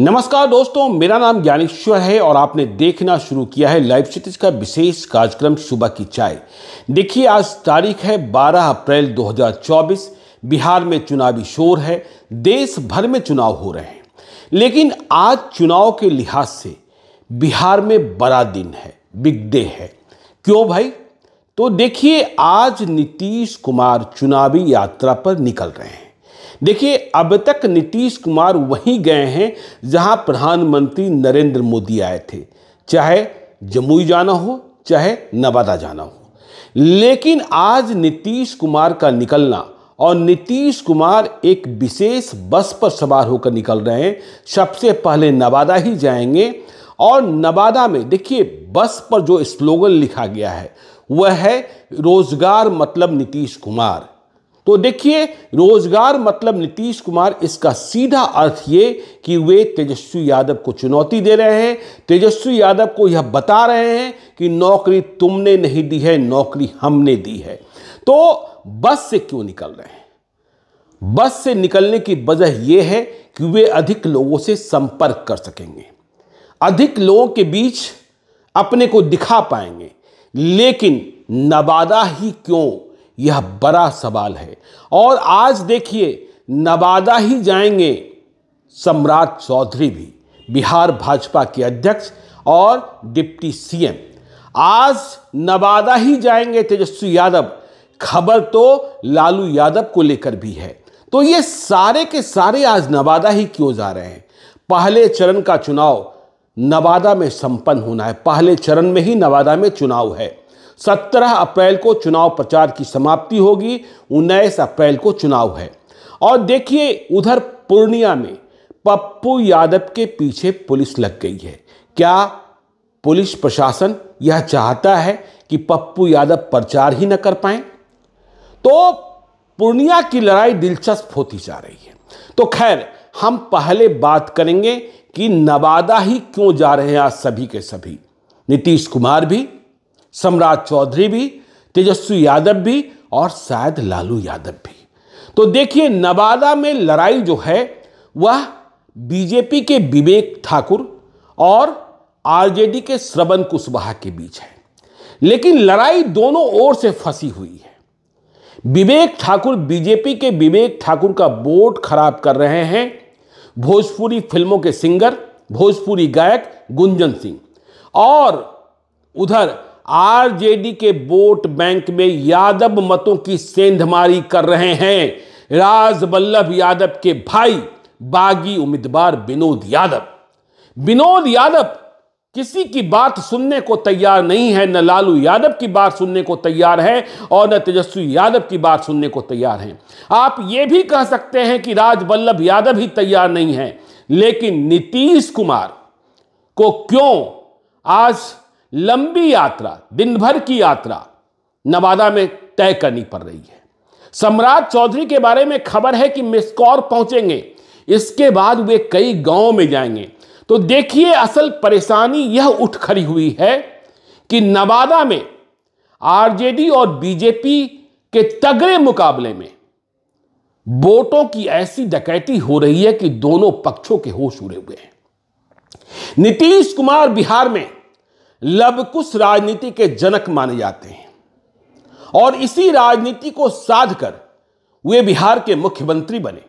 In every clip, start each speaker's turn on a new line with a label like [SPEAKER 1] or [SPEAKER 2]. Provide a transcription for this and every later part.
[SPEAKER 1] नमस्कार दोस्तों मेरा नाम ज्ञानेश्वर है और आपने देखना शुरू किया है लाइव क्षितिज का विशेष कार्यक्रम सुबह की चाय देखिए आज तारीख है 12 अप्रैल 2024 बिहार में चुनावी शोर है देश भर में चुनाव हो रहे हैं लेकिन आज चुनाव के लिहाज से बिहार में बड़ा दिन है बिग डे है क्यों भाई तो देखिए आज नीतीश कुमार चुनावी यात्रा पर निकल रहे हैं देखिए अब तक नीतीश कुमार वहीं गए हैं जहां प्रधानमंत्री नरेंद्र मोदी आए थे चाहे जमुई जाना हो चाहे नवादा जाना हो लेकिन आज नीतीश कुमार का निकलना और नीतीश कुमार एक विशेष बस पर सवार होकर निकल रहे हैं सबसे पहले नवादा ही जाएंगे और नवादा में देखिए बस पर जो स्लोगन लिखा गया है वह है रोजगार मतलब नीतीश कुमार तो देखिए रोजगार मतलब नीतीश कुमार इसका सीधा अर्थ ये कि वे तेजस्वी यादव को चुनौती दे रहे हैं तेजस्वी यादव को यह बता रहे हैं कि नौकरी तुमने नहीं दी है नौकरी हमने दी है तो बस से क्यों निकल रहे हैं बस से निकलने की वजह यह है कि वे अधिक लोगों से संपर्क कर सकेंगे अधिक लोगों के बीच अपने को दिखा पाएंगे लेकिन नवादा ही क्यों यह बड़ा सवाल है और आज देखिए नवादा ही जाएंगे सम्राट चौधरी भी बिहार भाजपा के अध्यक्ष और डिप्टी सीएम आज नवादा ही जाएंगे तेजस्वी यादव खबर तो लालू यादव को लेकर भी है तो ये सारे के सारे आज नवादा ही क्यों जा रहे हैं पहले चरण का चुनाव नवादा में संपन्न होना है पहले चरण में ही नवादा में चुनाव है 17 अप्रैल को चुनाव प्रचार की समाप्ति होगी उन्नीस अप्रैल को चुनाव है और देखिए उधर पूर्णिया में पप्पू यादव के पीछे पुलिस लग गई है क्या पुलिस प्रशासन यह चाहता है कि पप्पू यादव प्रचार ही न कर पाए तो पूर्णिया की लड़ाई दिलचस्प होती जा रही है तो खैर हम पहले बात करेंगे कि नवादा ही क्यों जा रहे हैं आज सभी के सभी नीतीश कुमार भी सम्राट चौधरी भी तेजस्वी यादव भी और शायद लालू यादव भी तो देखिए नवादा में लड़ाई जो है वह बीजेपी के विवेक ठाकुर और आरजेडी के श्रवण कुशवाहा के बीच है लेकिन लड़ाई दोनों ओर से फंसी हुई है विवेक ठाकुर बीजेपी के विवेक ठाकुर का बोट खराब कर रहे हैं भोजपुरी फिल्मों के सिंगर भोजपुरी गायक गुंजन सिंह और उधर आरजेडी के वोट बैंक में यादव मतों की सेंधमारी कर रहे हैं राज बल्लभ यादव के भाई बागी उम्मीदवार विनोद यादव विनोद यादव किसी की बात सुनने को तैयार नहीं है न लालू यादव की बात सुनने को तैयार है और न तेजस्वी यादव की बात सुनने को तैयार है आप ये भी कह सकते हैं कि राज बल्लभ यादव ही तैयार नहीं है लेकिन नीतीश कुमार को क्यों आज लंबी यात्रा दिन भर की यात्रा नवादा में तय करनी पड़ रही है सम्राट चौधरी के बारे में खबर है कि मिसकौर पहुंचेंगे इसके बाद वे कई गांव में जाएंगे तो देखिए असल परेशानी यह उठ खड़ी हुई है कि नवादा में आरजेडी और बीजेपी के तगड़े मुकाबले में वोटों की ऐसी डकैती हो रही है कि दोनों पक्षों के होश उड़े हुए हैं नीतीश कुमार बिहार में लबकुश राजनीति के जनक माने जाते हैं और इसी राजनीति को साधकर वे बिहार के मुख्यमंत्री बने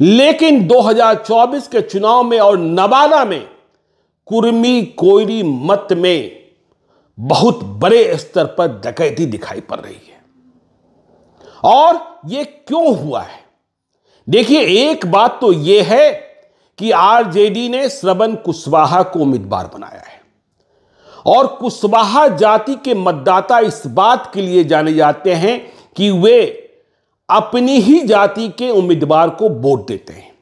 [SPEAKER 1] लेकिन 2024 के चुनाव में और नवादा में कुर्मी कोयरी मत में बहुत बड़े स्तर पर डकैती दिखाई पड़ रही है और यह क्यों हुआ है देखिए एक बात तो यह है कि आरजेडी ने श्रवण कुशवाहा को उम्मीदवार बनाया है और कुशवाहा जाति के मतदाता इस बात के लिए जाने जाते हैं कि वे अपनी ही जाति के उम्मीदवार को वोट देते हैं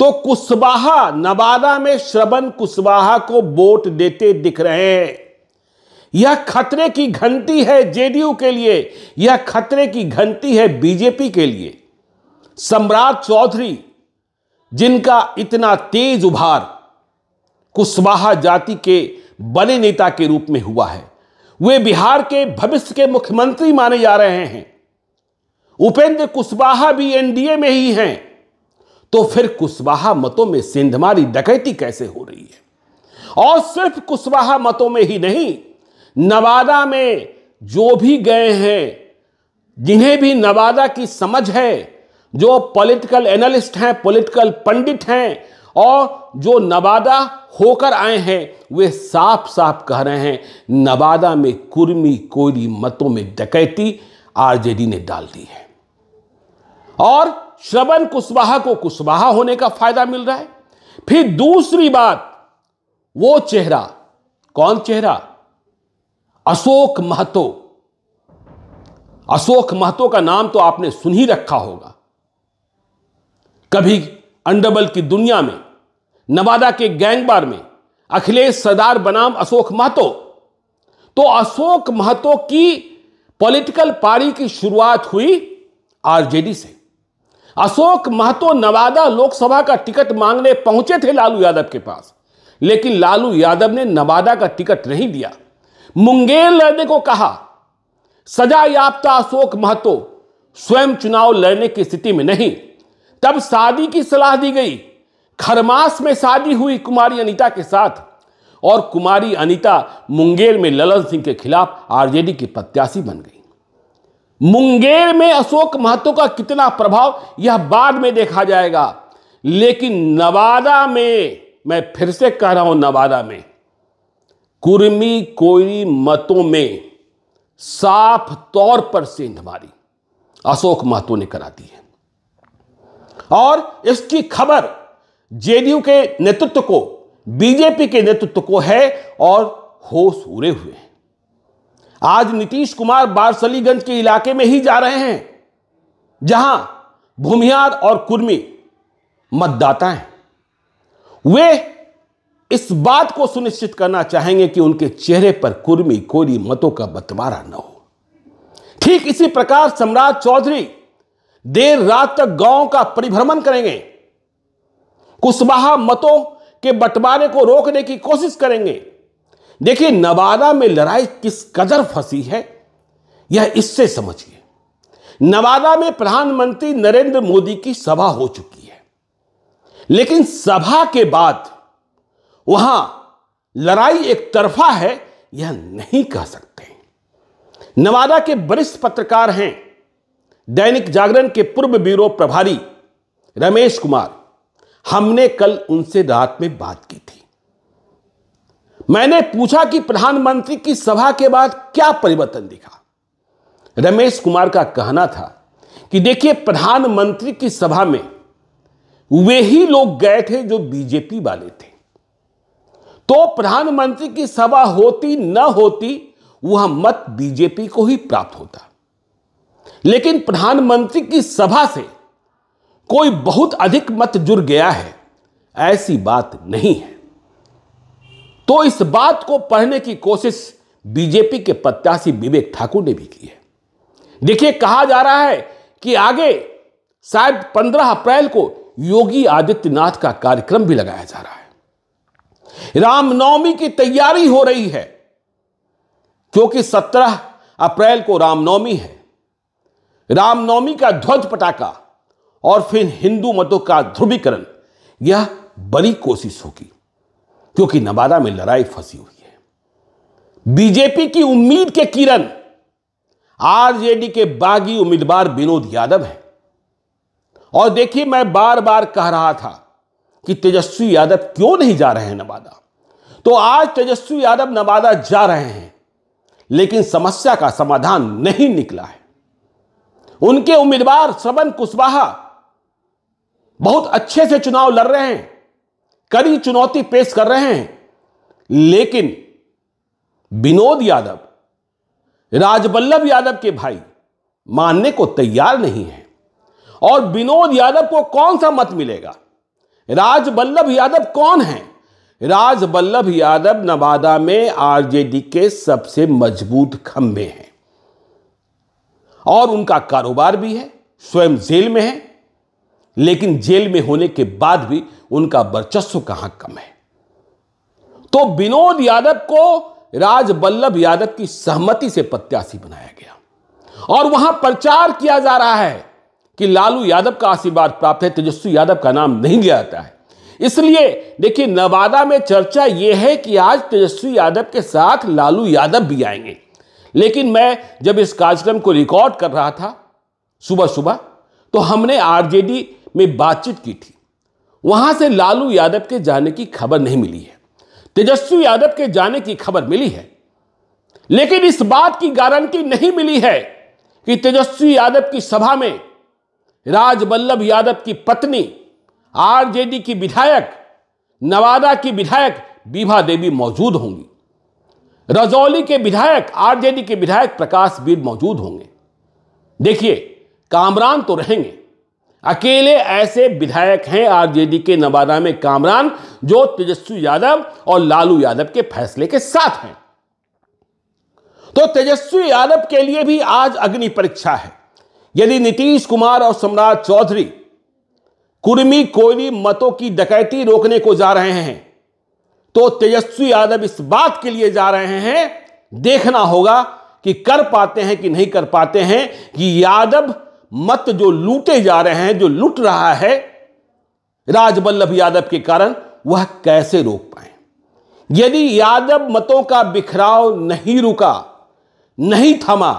[SPEAKER 1] तो कुशवाहा नवादा में श्रवण कुशवाहा को वोट देते दिख रहे हैं यह खतरे की घंटी है जेडीयू के लिए यह खतरे की घंटी है बीजेपी के लिए सम्राट चौधरी जिनका इतना तेज उभार कुशवाहा जाति के बड़े नेता के रूप में हुआ है वे बिहार के भविष्य के मुख्यमंत्री माने जा रहे हैं उपेंद्र कुशवाहा भी एनडीए में ही हैं तो फिर कुशवाहा मतों में सिंधमारी डकैती कैसे हो रही है और सिर्फ कुशवाहा मतों में ही नहीं नवादा में जो भी गए हैं जिन्हें भी नवादा की समझ है जो पॉलिटिकल एनालिस्ट हैं पॉलिटिकल पंडित हैं और जो नवादा होकर आए हैं वे साफ साफ कह रहे हैं नवादा में कुर्मी कोयली मतों में डकैती आरजेडी ने डाल दी है और श्रवण कुशवाहा को कुशवाहा होने का फायदा मिल रहा है फिर दूसरी बात वो चेहरा कौन चेहरा अशोक महतो अशोक महतो का नाम तो आपने सुन ही रखा होगा कभी अंडबल की दुनिया में नवादा के गैंगबार में अखिलेश सरदार बनाम अशोक महतो तो अशोक महतो की पॉलिटिकल पारी की शुरुआत हुई आरजेडी से अशोक महतो नवादा लोकसभा का टिकट मांगने पहुंचे थे लालू यादव के पास लेकिन लालू यादव ने नवादा का टिकट नहीं दिया मुंगेर लड़ने को कहा सजा याफ्ता अशोक महतो स्वयं चुनाव लड़ने की स्थिति में नहीं तब शादी की सलाह दी गई खरमास में शादी हुई कुमारी अनीता के साथ और कुमारी अनीता मुंगेर में ललन सिंह के खिलाफ आरजेडी की प्रत्याशी बन गई मुंगेर में अशोक महतो का कितना प्रभाव यह बाद में देखा जाएगा लेकिन नवादा में मैं फिर से कह रहा हूं नवादा में कुर्मी कोयरी मतों में साफ तौर पर सेंध मारी अशोक महतो ने करा दी है और इसकी खबर जेडीयू के नेतृत्व को बीजेपी के नेतृत्व को है और होश उड़े हुए हैं आज नीतीश कुमार बारसलीगंज के इलाके में ही जा रहे हैं जहां भूमिहार और कुर्मी मतदाता हैं वे इस बात को सुनिश्चित करना चाहेंगे कि उनके चेहरे पर कुर्मी कोरी मतों का बंटवारा न हो ठीक इसी प्रकार सम्राट चौधरी देर रात तक गांव का परिभ्रमण करेंगे कुशवाहा मतों के बंटवारे को रोकने की कोशिश करेंगे देखिए नवादा में लड़ाई किस कदर फंसी है यह इससे समझिए नवादा में प्रधानमंत्री नरेंद्र मोदी की सभा हो चुकी है लेकिन सभा के बाद वहां लड़ाई एक तरफा है यह नहीं कह सकते नवादा के वरिष्ठ पत्रकार हैं दैनिक जागरण के पूर्व ब्यूरो प्रभारी रमेश कुमार हमने कल उनसे रात में बात की थी मैंने पूछा कि प्रधानमंत्री की सभा के बाद क्या परिवर्तन दिखा रमेश कुमार का कहना था कि देखिए प्रधानमंत्री की सभा में वे ही लोग गए थे जो बीजेपी वाले थे तो प्रधानमंत्री की सभा होती न होती वह मत बीजेपी को ही प्राप्त होता लेकिन प्रधानमंत्री की सभा से कोई बहुत अधिक मत जुड़ गया है ऐसी बात नहीं है तो इस बात को पढ़ने की कोशिश बीजेपी के प्रत्याशी विवेक ठाकुर ने भी की है देखिए कहा जा रहा है कि आगे शायद 15 अप्रैल को योगी आदित्यनाथ का कार्यक्रम भी लगाया जा रहा है रामनवमी की तैयारी हो रही है क्योंकि 17 अप्रैल को रामनवमी है रामनवमी का ध्वज पटाखा और फिर हिंदू मतों का ध्रुवीकरण यह बड़ी कोशिश होगी क्योंकि नवादा में लड़ाई फंसी हुई है बीजेपी की उम्मीद के किरण आरजेडी के बागी उम्मीदवार विनोद यादव हैं और देखिए मैं बार बार कह रहा था कि तेजस्वी यादव क्यों नहीं जा रहे हैं नवादा तो आज तेजस्वी यादव नवादा जा रहे हैं लेकिन समस्या का समाधान नहीं निकला है उनके उम्मीदवार श्रवण कुशवाहा बहुत अच्छे से चुनाव लड़ रहे हैं कड़ी चुनौती पेश कर रहे हैं लेकिन विनोद यादव राजबल्लभ यादव के भाई मानने को तैयार नहीं है और विनोद यादव को कौन सा मत मिलेगा राजबल्लभ यादव कौन है राजबल्लभ यादव नवादा में आरजेडी के सबसे मजबूत खंभे हैं और उनका कारोबार भी है स्वयं जेल में है लेकिन जेल में होने के बाद भी उनका वर्चस्व कहां कम है तो विनोद यादव को राजबल्लभ यादव की सहमति से प्रत्याशी बनाया गया और वहां प्रचार किया जा रहा है कि लालू यादव का आशीर्वाद प्राप्त है तेजस्वी यादव का नाम नहीं लिया जाता है इसलिए देखिए नवादा में चर्चा यह है कि आज तेजस्वी यादव के साथ लालू यादव भी आएंगे लेकिन मैं जब इस कार्यक्रम को रिकॉर्ड कर रहा था सुबह सुबह तो हमने आरजेडी में बातचीत की थी वहां से लालू यादव के जाने की खबर नहीं मिली है तेजस्वी यादव के जाने की खबर मिली है लेकिन इस बात की गारंटी नहीं मिली है कि तेजस्वी यादव की सभा में राजबल्लभ यादव की पत्नी आरजेडी की विधायक नवादा की विधायक बीभा देवी मौजूद होंगी रजौली के विधायक आरजेडी के विधायक प्रकाश वीर मौजूद होंगे देखिए कामरान तो रहेंगे अकेले ऐसे विधायक हैं आरजेडी के नवादा में कामरान जो तेजस्वी यादव और लालू यादव के फैसले के साथ हैं तो तेजस्वी यादव के लिए भी आज अग्नि परीक्षा है यदि नीतीश कुमार और सम्राट चौधरी कुर्मी कोयली मतों की डकैती रोकने को जा रहे हैं तो तेजस्वी यादव इस बात के लिए जा रहे हैं देखना होगा कि कर पाते हैं कि नहीं कर पाते हैं कि यादव मत जो लूटे जा रहे हैं जो लूट रहा है राजवल्लभ यादव के कारण वह कैसे रोक पाए यदि यादव मतों का बिखराव नहीं रुका नहीं थमा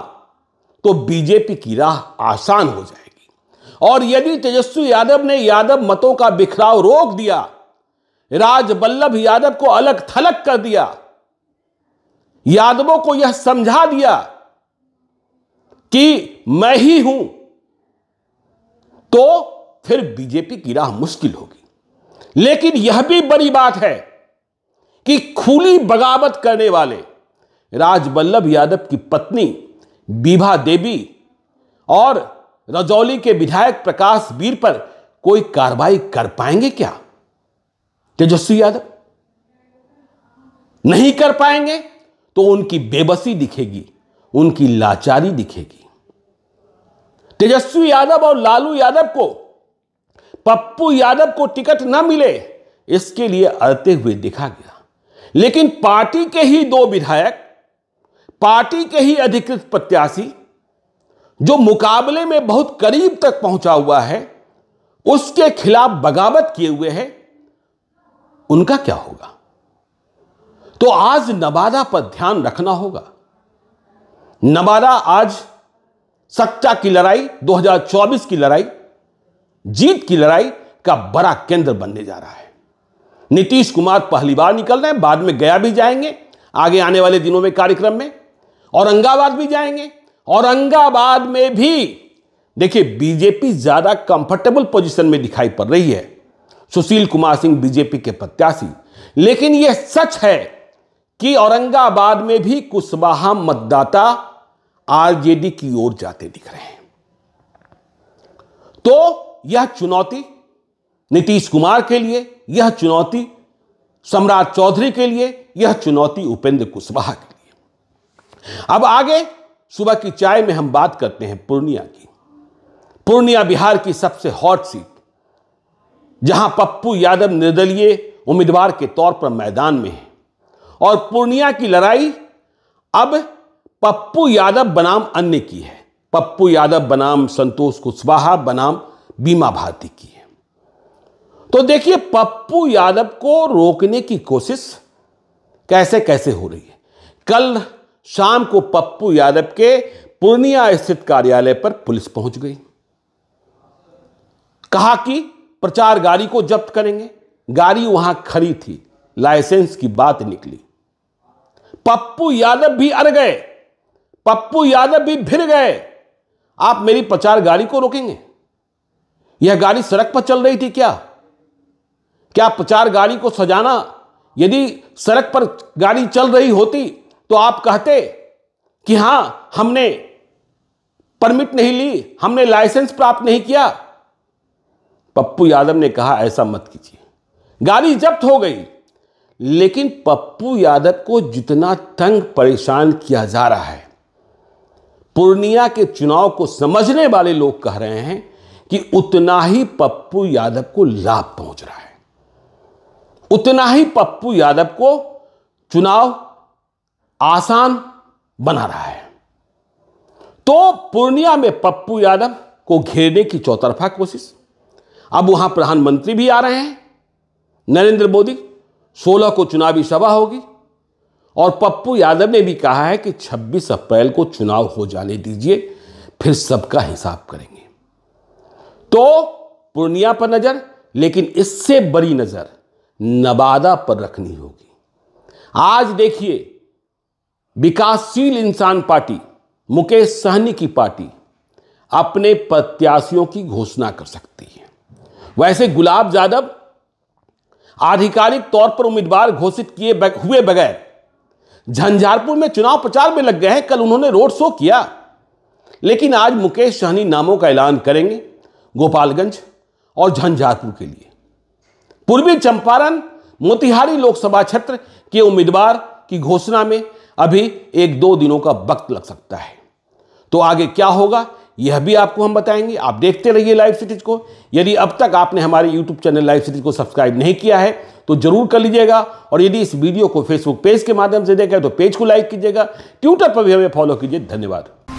[SPEAKER 1] तो बीजेपी की राह आसान हो जाएगी और यदि तेजस्वी यादव ने यादव मतों का बिखराव रोक दिया राजवल्लभ यादव को अलग थलग कर दिया यादवों को यह समझा दिया कि मैं ही हूं तो फिर बीजेपी की राह मुश्किल होगी लेकिन यह भी बड़ी बात है कि खुली बगावत करने वाले राजबल्लभ यादव की पत्नी बीभा देवी और रजौली के विधायक प्रकाश वीर पर कोई कार्रवाई कर पाएंगे क्या तेजस्वी यादव नहीं कर पाएंगे तो उनकी बेबसी दिखेगी उनकी लाचारी दिखेगी तेजस्वी यादव और लालू यादव को पप्पू यादव को टिकट न मिले इसके लिए अड़ते हुए दिखा गया लेकिन पार्टी के ही दो विधायक पार्टी के ही अधिकृत प्रत्याशी जो मुकाबले में बहुत करीब तक पहुंचा हुआ है उसके खिलाफ बगावत किए हुए हैं उनका क्या होगा तो आज नवादा पर ध्यान रखना होगा नवादा आज सच्चा की लड़ाई 2024 की लड़ाई जीत की लड़ाई का बड़ा केंद्र बनने जा रहा है नीतीश कुमार पहली बार निकल रहे हैं बाद में गया भी जाएंगे आगे आने वाले दिनों में कार्यक्रम में औरंगाबाद भी जाएंगे औरंगाबाद में भी देखिए बीजेपी ज़्यादा कंफर्टेबल पोजीशन में दिखाई पड़ रही है सुशील कुमार सिंह बीजेपी के प्रत्याशी लेकिन यह सच है कि औरंगाबाद में भी कुशवाहा मतदाता आरजेडी की ओर जाते दिख रहे हैं तो यह चुनौती नीतीश कुमार के लिए यह चुनौती सम्राट चौधरी के लिए यह चुनौती उपेंद्र कुशवाहा के लिए अब आगे सुबह की चाय में हम बात करते हैं पूर्णिया की पूर्णिया बिहार की सबसे हॉट सीट जहां पप्पू यादव निर्दलीय उम्मीदवार के तौर पर मैदान में है और पूर्णिया की लड़ाई अब पप्पू यादव बनाम अन्य की है पप्पू यादव बनाम संतोष कुशवाहा बनाम बीमा भारती की है तो देखिए पप्पू यादव को रोकने की कोशिश कैसे कैसे हो रही है कल शाम को पप्पू यादव के पूर्णिया स्थित कार्यालय पर पुलिस पहुंच गई कहा कि प्रचार गाड़ी को जब्त करेंगे गाड़ी वहां खड़ी थी लाइसेंस की बात निकली पप्पू यादव भी अड़ गए पप्पू यादव भी फिर गए आप मेरी प्रचार गाड़ी को रोकेंगे यह गाड़ी सड़क पर चल रही थी क्या क्या प्रचार गाड़ी को सजाना यदि सड़क पर गाड़ी चल रही होती तो आप कहते कि हां हमने परमिट नहीं ली हमने लाइसेंस प्राप्त नहीं किया पप्पू यादव ने कहा ऐसा मत कीजिए गाड़ी जब्त हो गई लेकिन पप्पू यादव को जितना तंग परेशान किया जा रहा है पूर्णिया के चुनाव को समझने वाले लोग कह रहे हैं कि उतना ही पप्पू यादव को लाभ पहुंच रहा है उतना ही पप्पू यादव को चुनाव आसान बना रहा है तो पूर्णिया में पप्पू यादव को घेरने की चौतरफा कोशिश अब वहां प्रधानमंत्री भी आ रहे हैं नरेंद्र मोदी सोलह को चुनावी सभा होगी और पप्पू यादव ने भी कहा है कि 26 अप्रैल को चुनाव हो जाने दीजिए फिर सबका हिसाब करेंगे तो पूर्णिया पर नज़र लेकिन इससे बड़ी नज़र नवादा पर रखनी होगी आज देखिए विकासशील इंसान पार्टी मुकेश सहनी की पार्टी अपने प्रत्याशियों की घोषणा कर सकती है वैसे गुलाब यादव आधिकारिक तौर पर उम्मीदवार घोषित किए हुए बगैर झंझारपुर में चुनाव प्रचार में लग गए हैं कल उन्होंने रोड शो किया लेकिन आज मुकेश सहनी नामों का ऐलान करेंगे गोपालगंज और झंझारपुर के लिए पूर्वी चंपारण मोतिहारी लोकसभा क्षेत्र के उम्मीदवार की घोषणा में अभी एक दो दिनों का वक्त लग सकता है तो आगे क्या होगा यह भी आपको हम बताएंगे आप देखते रहिए लाइव सिटीज को यदि अब तक आपने हमारे यूट्यूब चैनल लाइव सिटीज को सब्सक्राइब नहीं किया है तो जरूर कर लीजिएगा और यदि इस वीडियो को फेसबुक पेज के माध्यम से देखा है तो पेज को लाइक कीजिएगा ट्विटर पर भी हमें फॉलो कीजिए धन्यवाद